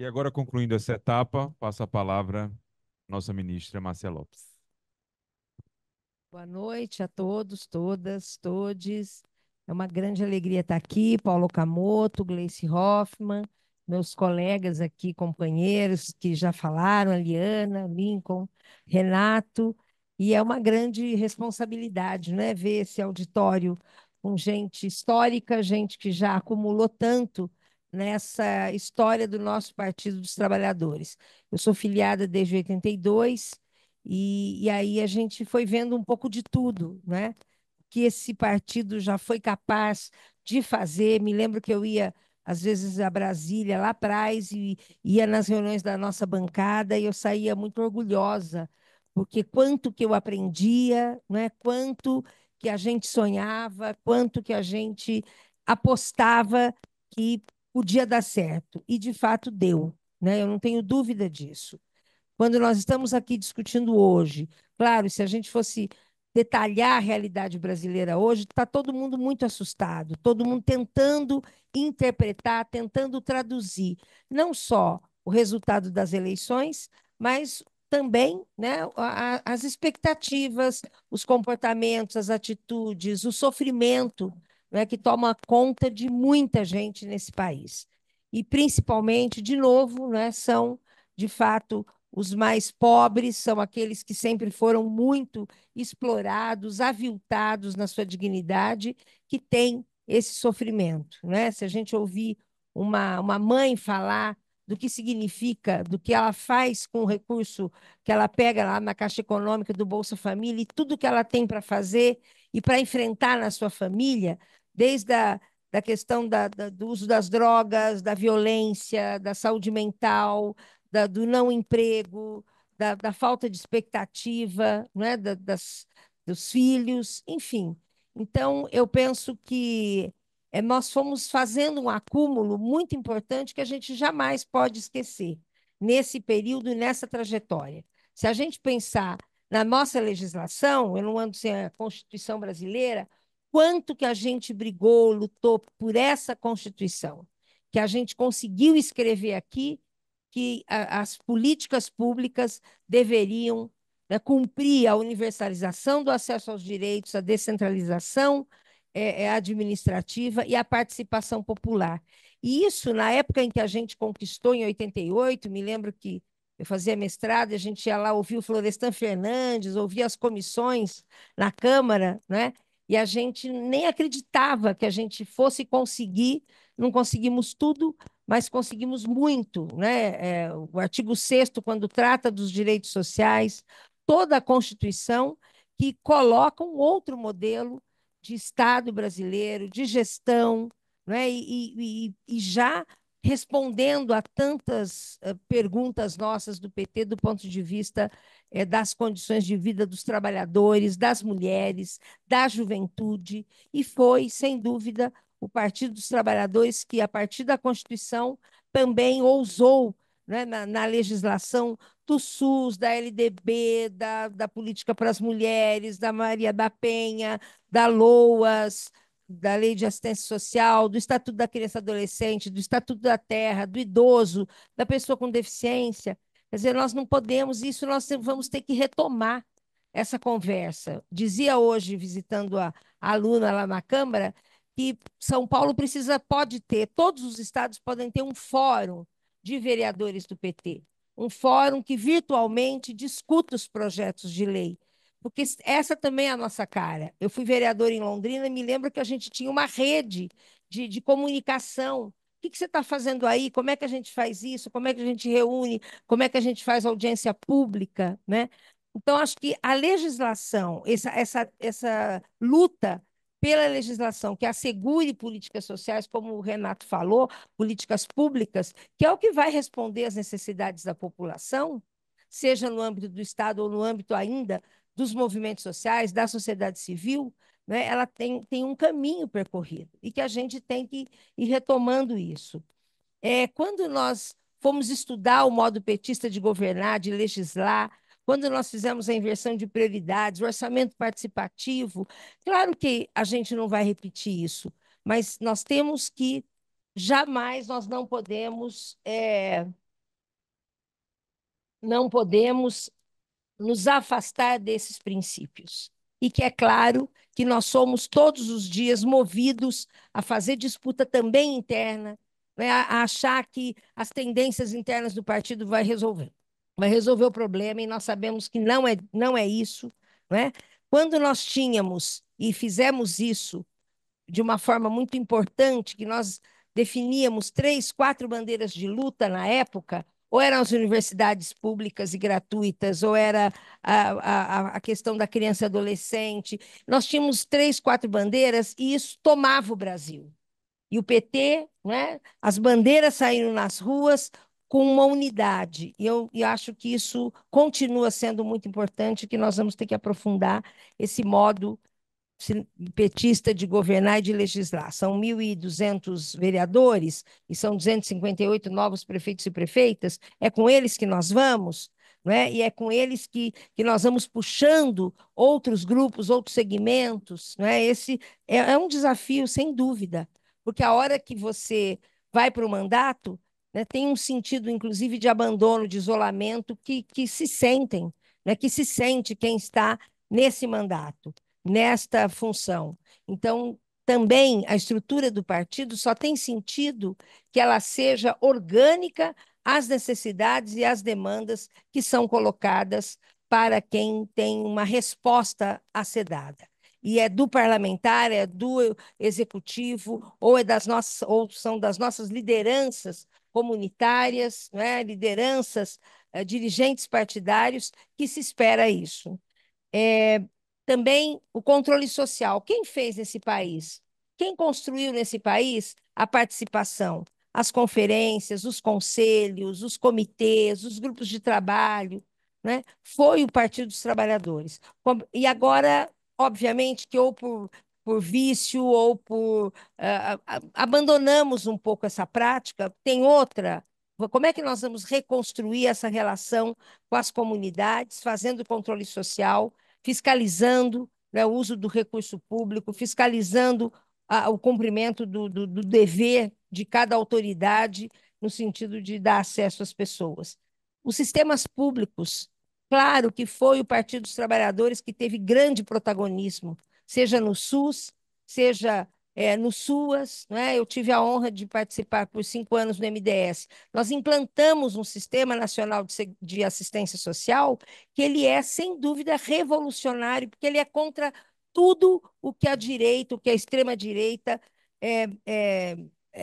E agora, concluindo essa etapa, passo a palavra à nossa ministra Marcia Lopes. Boa noite a todos, todas, todes. É uma grande alegria estar aqui, Paulo Camoto, Gleice Hoffman, meus colegas aqui, companheiros que já falaram, a Liana, Lincoln, Renato, e é uma grande responsabilidade, né, ver esse auditório com gente histórica, gente que já acumulou tanto nessa história do nosso Partido dos Trabalhadores. Eu sou filiada desde 82 e, e aí a gente foi vendo um pouco de tudo, né? Que esse partido já foi capaz de fazer. Me lembro que eu ia às vezes a Brasília lá atrás e ia nas reuniões da nossa bancada e eu saía muito orgulhosa porque quanto que eu aprendia, é? Quanto que a gente sonhava, quanto que a gente apostava que o dia dar certo, e de fato deu, né? eu não tenho dúvida disso. Quando nós estamos aqui discutindo hoje, claro, se a gente fosse detalhar a realidade brasileira hoje, está todo mundo muito assustado, todo mundo tentando interpretar, tentando traduzir, não só o resultado das eleições, mas também né, as expectativas, os comportamentos, as atitudes, o sofrimento né, que toma conta de muita gente nesse país. E, principalmente, de novo, né, são, de fato, os mais pobres, são aqueles que sempre foram muito explorados, aviltados na sua dignidade, que têm esse sofrimento. Né? Se a gente ouvir uma, uma mãe falar do que significa, do que ela faz com o recurso que ela pega lá na Caixa Econômica do Bolsa Família e tudo que ela tem para fazer e para enfrentar na sua família, desde a da questão da, da, do uso das drogas, da violência, da saúde mental, da, do não emprego, da, da falta de expectativa né? da, das, dos filhos, enfim. Então, eu penso que é, nós fomos fazendo um acúmulo muito importante que a gente jamais pode esquecer nesse período e nessa trajetória. Se a gente pensar na nossa legislação, eu não ando sem a Constituição brasileira, quanto que a gente brigou, lutou por essa Constituição, que a gente conseguiu escrever aqui que a, as políticas públicas deveriam né, cumprir a universalização do acesso aos direitos, a descentralização é, é administrativa e a participação popular. E isso, na época em que a gente conquistou, em 88, me lembro que eu fazia mestrado, a gente ia lá ouvir o Florestan Fernandes, ouvia as comissões na Câmara, né? E a gente nem acreditava que a gente fosse conseguir, não conseguimos tudo, mas conseguimos muito. Né? É, o artigo 6, quando trata dos direitos sociais, toda a Constituição que coloca um outro modelo de Estado brasileiro, de gestão, né? e, e, e já respondendo a tantas eh, perguntas nossas do PT do ponto de vista eh, das condições de vida dos trabalhadores, das mulheres, da juventude, e foi, sem dúvida, o Partido dos Trabalhadores que, a partir da Constituição, também ousou né, na, na, legislação do SUS, da LDB, da, da política para as mulheres, da Maria da Penha, da LOAS, da Lei de Assistência Social, do Estatuto da Criança e Adolescente, do Estatuto da Terra, do idoso, da pessoa com deficiência. Quer dizer, nós não podemos, isso nós vamos ter que retomar essa conversa. Dizia hoje, visitando a, a aluna lá na Câmara, que São Paulo precisa, pode ter, todos os estados podem ter um fórum de vereadores do PT, um fórum que virtualmente discuta os projetos de lei porque essa também é a nossa cara. Eu fui vereador em Londrina e me lembro que a gente tinha uma rede de, de comunicação. O que, que você está fazendo aí? Como é que a gente faz isso? Como é que a gente reúne? Como é que a gente faz audiência pública? Né? Então, acho que a legislação, essa, essa, essa luta pela legislação que assegure políticas sociais, como o Renato falou, políticas públicas, que é o que vai responder às necessidades da população, seja no âmbito do Estado ou no âmbito ainda dos movimentos sociais, da sociedade civil, né, ela tem, tem um caminho percorrido e que a gente tem que ir retomando isso. É, quando nós fomos estudar o modo petista de governar, de legislar, quando nós fizemos a inversão de prioridades, o orçamento participativo, claro que a gente não vai repetir isso, mas nós temos que, jamais nós não podemos, é, não podemos nos afastar desses princípios. E que é claro que nós somos todos os dias movidos a fazer disputa também interna, né, a achar que as tendências internas do partido vai resolver, vai resolver o problema, e nós sabemos que não é, não é isso. Né? Quando nós tínhamos e fizemos isso de uma forma muito importante, que nós definíamos três, quatro bandeiras de luta na época, ou eram as universidades públicas e gratuitas, ou era a, a, a questão da criança e adolescente. Nós tínhamos três, quatro bandeiras e isso tomava o Brasil. E o PT, né, as bandeiras saíram nas ruas com uma unidade. E eu e acho que isso continua sendo muito importante, que nós vamos ter que aprofundar esse modo petista de governar e de legislar. São 1.200 vereadores e são 258 novos prefeitos e prefeitas. É com eles que nós vamos? É? E é com eles que, que nós vamos puxando outros grupos, outros segmentos, é? Esse é, é, um desafio sem dúvida, porque a hora que você vai para o mandato, né, tem um sentido, inclusive, de abandono, de isolamento que, que se sentem, né, que se sente quem está nesse mandato nesta função. Então, também a estrutura do partido só tem sentido que ela seja orgânica às necessidades e às demandas que são colocadas para quem tem uma resposta a ser dada. E é do parlamentar, é do executivo, ou é das nossas, ou são das nossas lideranças comunitárias, né? lideranças, eh, dirigentes partidários, que se espera isso. É, também o controle social. Quem fez nesse país? Quem construiu nesse país a participação? As conferências, os conselhos, os comitês, os grupos de trabalho, né? foi o Partido dos Trabalhadores. E agora, obviamente, que ou por, por vício ou por. Uh, abandonamos um pouco essa prática, tem outra como é que nós vamos reconstruir essa relação com as comunidades, fazendo controle social fiscalizando né, o uso do recurso público, fiscalizando a, o cumprimento do, do, do dever de cada autoridade no sentido de dar acesso às pessoas. Os sistemas públicos, claro que foi o Partido dos Trabalhadores que teve grande protagonismo, seja no SUS, seja é, no SUAS, né? eu tive a honra de participar por cinco anos no MDS. Nós implantamos um sistema nacional de, de assistência social que ele é, sem dúvida, revolucionário, porque ele é contra tudo o que a direita, o que a extrema-direita é, é,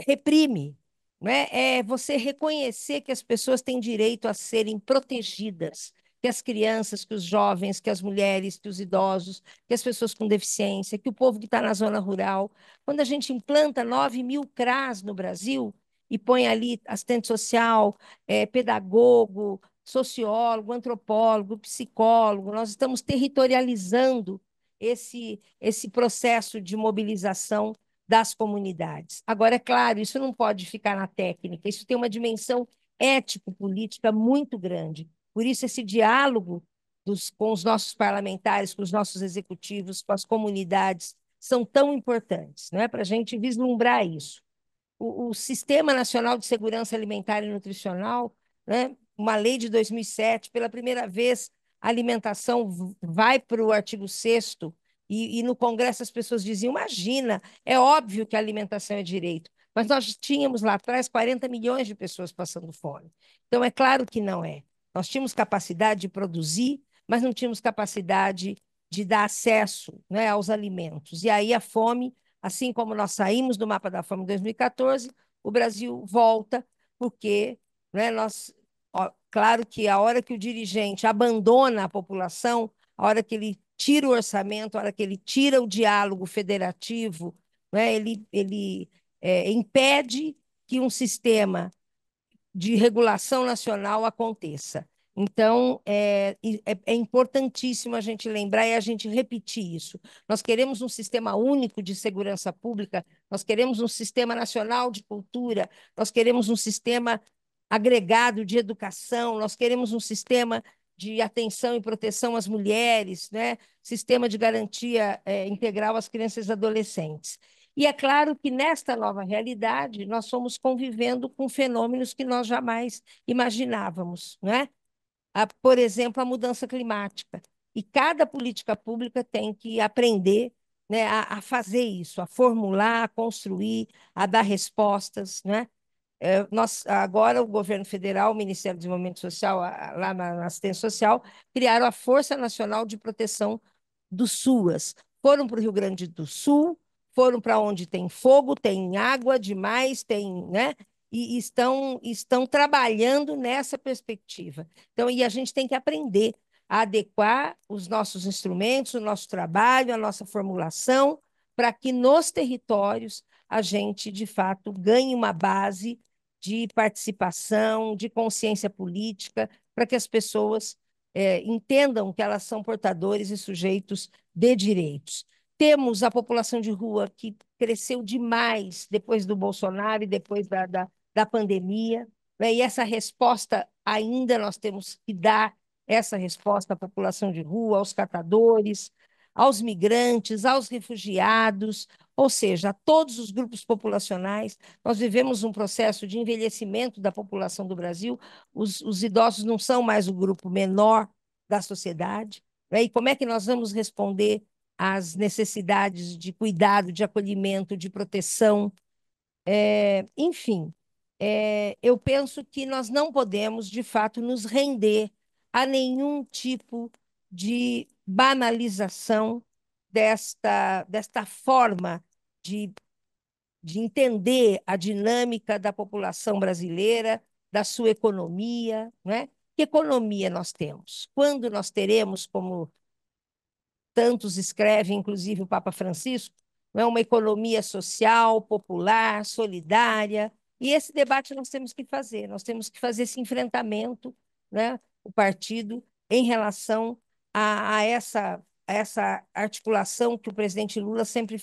reprime. Né? É você reconhecer que as pessoas têm direito a serem protegidas, que as crianças, que os jovens, que as mulheres, que os idosos, que as pessoas com deficiência, que o povo que está na zona rural. Quando a gente implanta 9 mil CRAS no Brasil e põe ali assistente social, é, pedagogo, sociólogo, antropólogo, psicólogo, nós estamos territorializando esse, esse processo de mobilização das comunidades. Agora, é claro, isso não pode ficar na técnica, isso tem uma dimensão ético-política muito grande. Por isso, esse diálogo dos, com os nossos parlamentares, com os nossos executivos, com as comunidades, são tão importantes não é? para a gente vislumbrar isso. O, o, Sistema Nacional de Segurança Alimentar e Nutricional, né? uma lei de 2007, pela primeira vez, a alimentação vai para o artigo 6 e, e no Congresso as pessoas diziam, imagina, é óbvio que a alimentação é direito, mas nós tínhamos lá atrás 40 milhões de pessoas passando fome. Então, é claro que não é. Nós tínhamos capacidade de produzir, mas não tínhamos capacidade de dar acesso né, aos alimentos. E aí a fome, assim como nós saímos do mapa da fome em 2014, o Brasil volta, porque né, nós. Ó, claro que a hora que o dirigente abandona a população, a hora que ele tira o orçamento, a hora que ele tira o diálogo federativo, né, ele, ele é, impede que um sistema de regulação nacional aconteça. Então, é, é, é, importantíssimo a gente lembrar e a gente repetir isso. Nós queremos um sistema único de segurança pública, nós queremos um sistema nacional de cultura, nós queremos um sistema agregado de educação, nós queremos um sistema de atenção e proteção às mulheres, né? sistema de garantia é, integral às crianças e adolescentes. E é claro que nesta nova realidade, nós fomos convivendo com fenômenos que nós jamais imaginávamos, né? A, por exemplo, a mudança climática. E cada política pública tem que aprender né, a, a, fazer isso, a formular, a construir, a dar respostas. Né? É, nós, agora, o governo federal, o Ministério do Desenvolvimento Social, a, lá na, na assistência social, criaram a Força Nacional de Proteção dos SUAS. Foram para o Rio Grande do Sul, foram para onde tem fogo, tem água demais, tem, né? E estão, estão trabalhando nessa perspectiva. Então, e a gente tem que aprender a adequar os nossos instrumentos, o nosso trabalho, a nossa formulação, para que nos territórios a gente, de fato, ganhe uma base de participação, de consciência política, para que as pessoas é, entendam que elas são portadores e sujeitos de direitos temos a população de rua que cresceu demais depois do Bolsonaro e depois da, da, da pandemia, né? e essa resposta ainda nós temos que dar essa resposta à população de rua, aos catadores, aos migrantes, aos refugiados, ou seja, a todos os grupos populacionais. Nós vivemos um processo de envelhecimento da população do Brasil, os, os idosos não são mais o grupo menor da sociedade, né? e como é que nós vamos responder as necessidades de cuidado, de acolhimento, de proteção. É, enfim, é, eu penso que nós não podemos, de fato, nos render a nenhum tipo de banalização desta, desta forma de, de entender a dinâmica da população brasileira, da sua economia, né? Que economia nós temos? Quando nós teremos, como tantos escreve, inclusive o Papa Francisco, é uma economia social, popular, solidária. E esse debate nós temos que fazer, nós temos que fazer esse enfrentamento, né, o partido, em relação a, a essa, a essa articulação que o presidente Lula sempre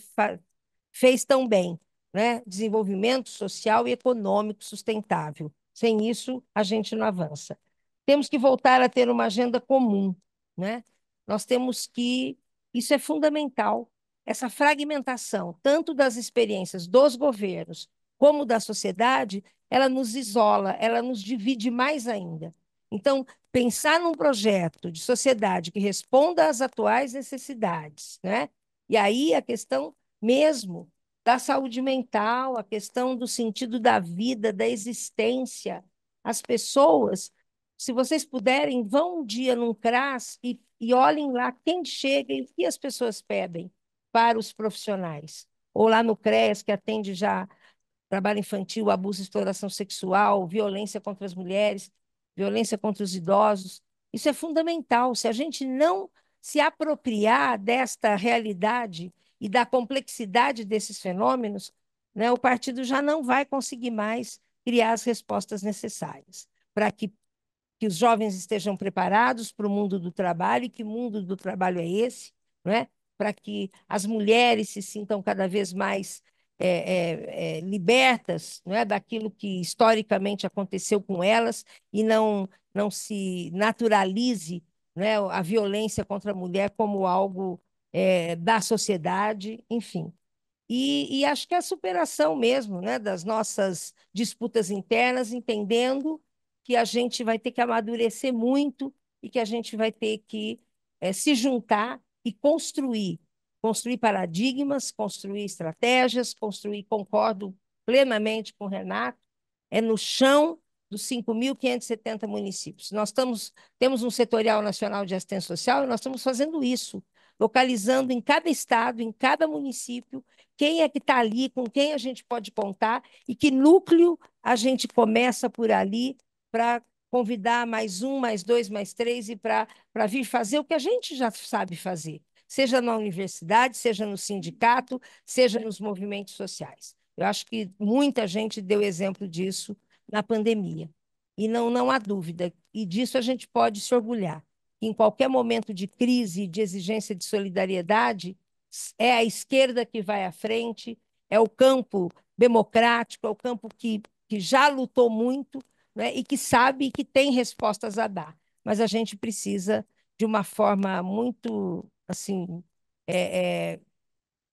fez tão bem, né, desenvolvimento social e econômico sustentável. Sem isso, a gente não avança. Temos que voltar a ter uma agenda comum, né? Nós temos que isso é fundamental, essa fragmentação, tanto das experiências dos governos como da sociedade, ela nos isola, ela nos divide mais ainda. Então, pensar num projeto de sociedade que responda às atuais necessidades, né? E aí a questão mesmo da saúde mental, a questão do sentido da vida, da existência. As pessoas se vocês puderem, vão um dia num CRAS e, e olhem lá quem chega e o que as pessoas pedem para os profissionais. Ou lá no CRES, que atende já trabalho infantil, abuso e exploração sexual, violência contra as mulheres, violência contra os idosos. Isso é fundamental. Se a gente não se apropriar desta realidade e da complexidade desses fenômenos, né, o partido já não vai conseguir mais criar as respostas necessárias para que que os jovens estejam preparados para o mundo do trabalho, e que mundo do trabalho é esse, não é? para que as mulheres se sintam cada vez mais é, é, é, libertas não é, daquilo que historicamente aconteceu com elas e não, não se naturalize não é, a violência contra a mulher como algo é, da sociedade, enfim. E, e, acho que é a superação mesmo né, das nossas disputas internas, entendendo que a gente vai ter que amadurecer muito e que a gente vai ter que é, se juntar e construir. Construir paradigmas, construir estratégias, construir, concordo plenamente com o Renato, é no chão dos 5.570 municípios. Nós estamos, temos um setorial nacional de assistência social e nós estamos fazendo isso, localizando em cada estado, em cada município, quem é que está ali, com quem a gente pode contar e que núcleo a gente começa por ali para convidar mais um, mais dois, mais três e para vir fazer o que a gente já sabe fazer, seja na universidade, seja no sindicato, seja nos movimentos sociais. Eu acho que muita gente deu exemplo disso na pandemia. E não, não há dúvida, e disso a gente pode se orgulhar. Em qualquer momento de crise, de exigência de solidariedade, é a esquerda que vai à frente, é o campo democrático, é o campo que, que já lutou muito né? e que sabe que tem respostas a dar. Mas a gente precisa, de uma forma muito assim, é, é,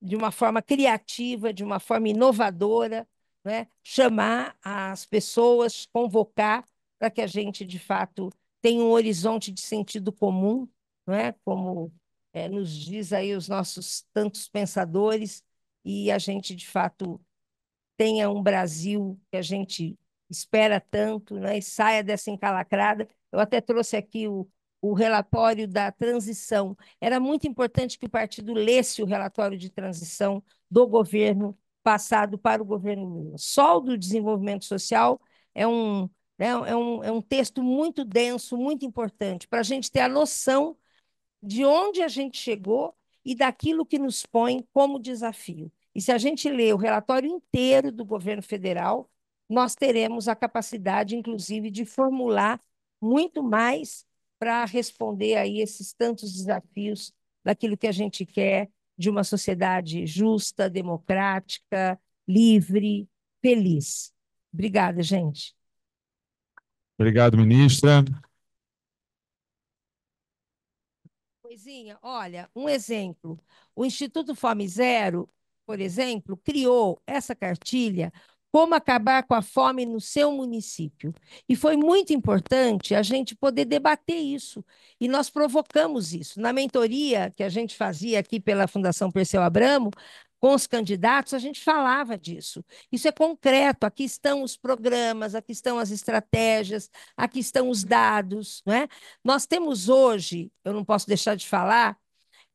de uma forma criativa, de uma forma inovadora, né? chamar as pessoas, convocar para que a gente, de fato, tenha um horizonte de sentido comum, né? como é, nos diz aí os nossos tantos pensadores, e a gente, de fato, tenha um Brasil que a gente espera tanto né, e saia dessa encalacrada. Eu até trouxe aqui o, o relatório da transição. Era muito importante que o partido lesse o relatório de transição do governo passado para o governo Lula. Só o do desenvolvimento social é um, né, é um, é um texto muito denso, muito importante, para a gente ter a noção de onde a gente chegou e daquilo que nos põe como desafio. E se a gente lê o relatório inteiro do governo federal, nós teremos a capacidade, inclusive, de formular muito mais para responder aí esses tantos desafios daquilo que a gente quer de uma sociedade justa, democrática, livre, feliz. Obrigada, gente. Obrigado, ministra. Coisinha, olha, um exemplo. O Instituto Fome Zero, por exemplo, criou essa cartilha como acabar com a fome no seu município. E foi muito importante a gente poder debater isso. E nós provocamos isso. Na mentoria que a gente fazia aqui pela Fundação Perseu Abramo, com os candidatos, a gente falava disso. Isso é concreto, aqui estão os programas, aqui estão as estratégias, aqui estão os dados. Não é? Nós temos hoje, eu não posso deixar de falar,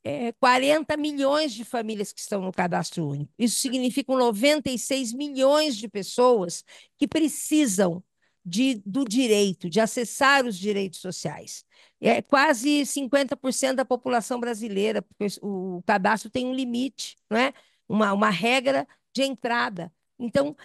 é, 40 milhões de famílias que estão no cadastro único. Isso significa 96 milhões de pessoas que precisam de, do direito, de acessar os direitos sociais. É quase 50% da população brasileira, porque o cadastro tem um limite, não é? uma, uma regra de entrada. Então,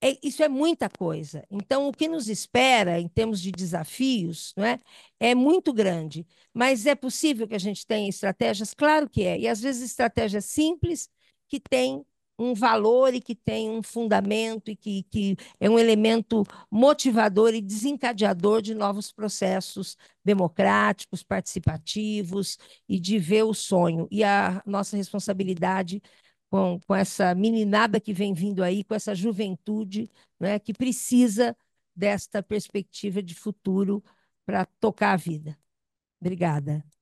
é, isso é muita coisa. Então, o que nos espera em termos de desafios não é, é muito grande. Mas é possível que a gente tenha estratégias? Claro que é. E às vezes estratégias simples que têm um valor e que têm um fundamento e que, que é um elemento motivador e desencadeador de novos processos democráticos, participativos e de ver o sonho. E a nossa responsabilidade com, com essa meninada que vem vindo aí, com essa juventude né, que precisa desta perspectiva de futuro para tocar a vida. Obrigada.